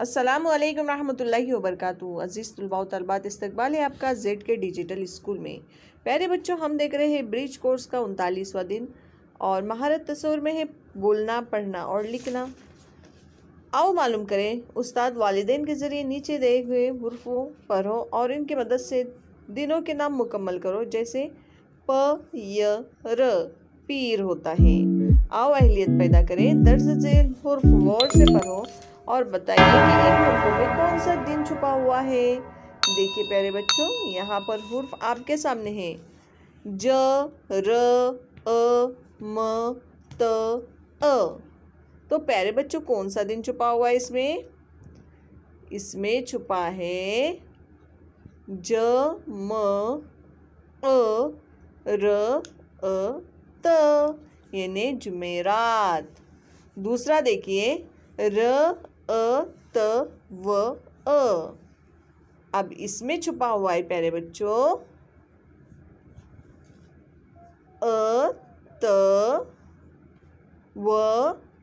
असलम वरहमल वबरक अज़ीज़ तलबा तलबात इस्तबाल है आपका जेड के डिजिटल स्कूल में प्यारे बच्चों हम देख रहे हैं ब्रिज कोर्स का उनतालीसवा दिन और महारत तस्वर में है बोलना पढ़ना और लिखना आओ मालूम करें उस्ताद वालदेन के ज़रिए नीचे दिए हुए हरफों पढ़ो और इनकी मदद से दिनों के नाम मुकम्मल करो जैसे प य र पीर होता है आओ अहलियत पैदा करें दर्ज झेल हर्फ वर्ड से पढ़ो और बताइए कि इन हुरफों में कौन सा दिन छुपा हुआ है देखिए प्यारे बच्चों यहाँ पर हर्फ आपके सामने है ज र अ म त अ तो प्यारे बच्चों कौन सा दिन छुपा हुआ है इसमें इसमें छुपा है ज म अ र अ त यानी जुमेरात दूसरा देखिए र अ त व अ अब इसमें छुपा हुआ है प्यारे बच्चों अ त व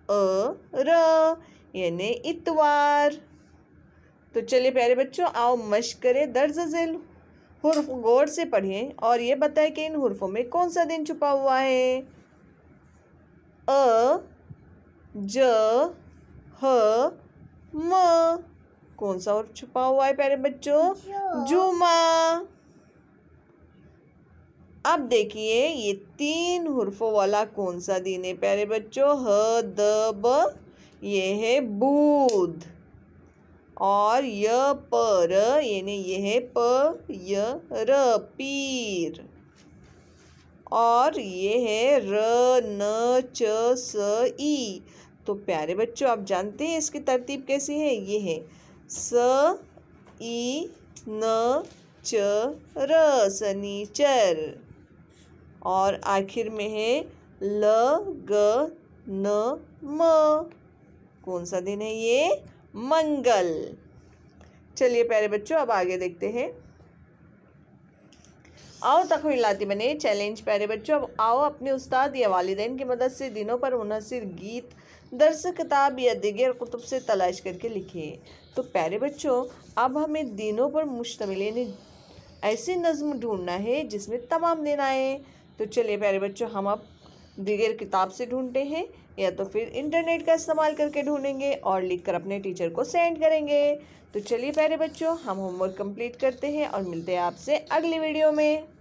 अ र यानी इतवार तो चलिए प्यारे बच्चों आओ मश्क करें दर्ज झेल हुर्फ गौर से पढ़िए और ये बताएं कि इन हर्फों में कौन सा दिन छुपा हुआ है अ ज ह म कौन सा और छुपा हुआ है प्यारे बच्चों जुमा अब देखिए ये तीन हुरफों वाला कौन सा दिन है प्यारे बच्चों ह द ब ये है बुध और य प र यानी ये है प य र पीर और ये है र न च स ई तो प्यारे बच्चों आप जानते हैं इसकी तरतीब कैसी है ये है स ई न च र सनीचर और आखिर में है ल ग न म कौन सा दिन है ये मंगल चलिए प्यारे बच्चों अब आगे देखते हैं आओ तखिलाती बने चैलेंज प्यारे बच्चों अब आओ अपने उस्ताद या वालदेन की मदद से दिनों पर मुनसर गीत दर्स किताब या दिगर कुतुब से तलाश करके लिखे तो प्यारे बच्चों अब हमें दिनों पर मुश्तमिल ऐसी नज़म ढूंढना है जिसमें तमाम दिन आए तो चलिए प्यारे बच्चों हम अब दिगर किताब से ढूंढते हैं या तो फिर इंटरनेट का इस्तेमाल करके ढूंढेंगे और लिखकर अपने टीचर को सेंड करेंगे तो चलिए प्यारे बच्चों हम होमवर्क कंप्लीट करते हैं और मिलते हैं आपसे अगली वीडियो में